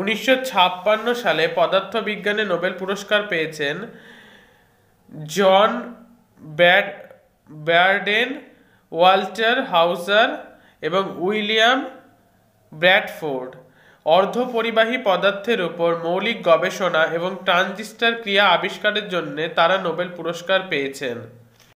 উনিশশো সালে পদার্থবিজ্ঞানে নোবেল পুরস্কার পেয়েছেন জন ব্যাড ব্যার্ডেন ওয়াল্টার হাউজার এবং উইলিয়াম ব্র্যাডফোর্ড অর্ধপরিবাহী পদার্থের উপর মৌলিক গবেষণা এবং ট্রানজিস্টার ক্রিয়া আবিষ্কারের জন্য তারা নোবেল পুরস্কার পেয়েছেন